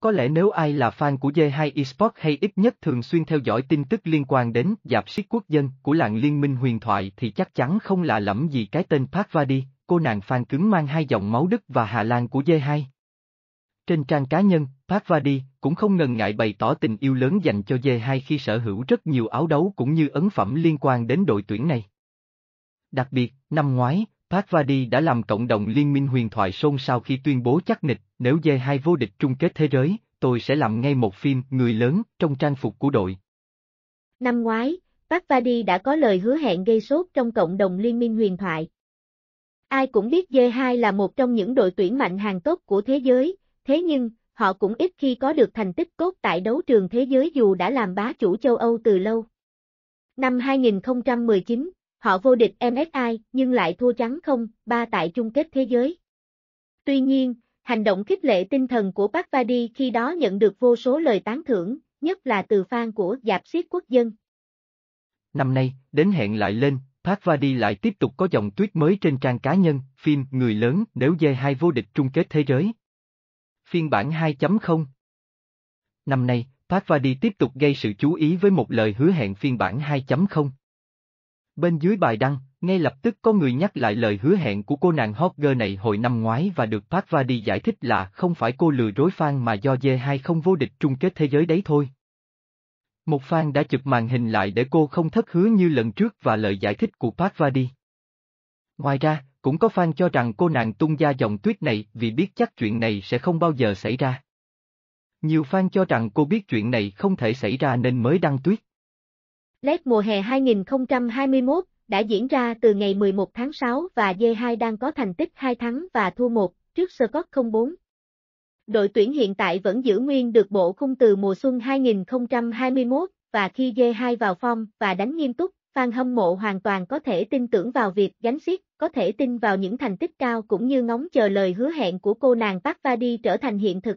Có lẽ nếu ai là fan của J2 Esports hay ít nhất thường xuyên theo dõi tin tức liên quan đến dạp siết quốc dân của làng liên minh huyền thoại thì chắc chắn không lạ lẫm gì cái tên Park Vadi, cô nàng fan cứng mang hai dòng máu Đức và Hà Lan của J2. Trên trang cá nhân, Park Vadi cũng không ngần ngại bày tỏ tình yêu lớn dành cho J2 khi sở hữu rất nhiều áo đấu cũng như ấn phẩm liên quan đến đội tuyển này. Đặc biệt, năm ngoái, Parvati đã làm cộng đồng liên minh huyền thoại xôn xao khi tuyên bố chắc nịch, nếu dê hai vô địch chung kết thế giới, tôi sẽ làm ngay một phim Người lớn trong trang phục của đội. Năm ngoái, Parvati đã có lời hứa hẹn gây sốt trong cộng đồng liên minh huyền thoại. Ai cũng biết dê hai là một trong những đội tuyển mạnh hàng tốt của thế giới, thế nhưng, họ cũng ít khi có được thành tích cốt tại đấu trường thế giới dù đã làm bá chủ châu Âu từ lâu. Năm 2019, Họ vô địch MSI nhưng lại thua trắng không, ba tại chung kết thế giới. Tuy nhiên, hành động khích lệ tinh thần của Park Vadi khi đó nhận được vô số lời tán thưởng, nhất là từ fan của dạp siết quốc dân. Năm nay, đến hẹn lại lên, Park Vadi lại tiếp tục có dòng tweet mới trên trang cá nhân, phim Người lớn nếu dê hai vô địch chung kết thế giới. Phiên bản 2.0 Năm nay, Park Vadi tiếp tục gây sự chú ý với một lời hứa hẹn phiên bản 2.0. Bên dưới bài đăng, ngay lập tức có người nhắc lại lời hứa hẹn của cô nàng hot girl này hồi năm ngoái và được Park Vadi giải thích là không phải cô lừa rối fan mà do dê 2 không vô địch chung kết thế giới đấy thôi. Một fan đã chụp màn hình lại để cô không thất hứa như lần trước và lời giải thích của Park Vadi. Ngoài ra, cũng có fan cho rằng cô nàng tung ra dòng tuyết này vì biết chắc chuyện này sẽ không bao giờ xảy ra. Nhiều fan cho rằng cô biết chuyện này không thể xảy ra nên mới đăng tuyết. LED mùa hè 2021 đã diễn ra từ ngày 11 tháng 6 và D2 đang có thành tích 2 thắng và thua 1 trước Scott 04. Đội tuyển hiện tại vẫn giữ nguyên được bộ khung từ mùa xuân 2021 và khi D2 vào form và đánh nghiêm túc, fan hâm mộ hoàn toàn có thể tin tưởng vào việc gánh xiết, có thể tin vào những thành tích cao cũng như ngóng chờ lời hứa hẹn của cô nàng Park Vadi trở thành hiện thực.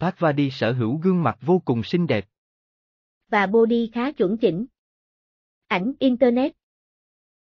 Park Vadi sở hữu gương mặt vô cùng xinh đẹp, và body khá chuẩn chỉnh. Ảnh Internet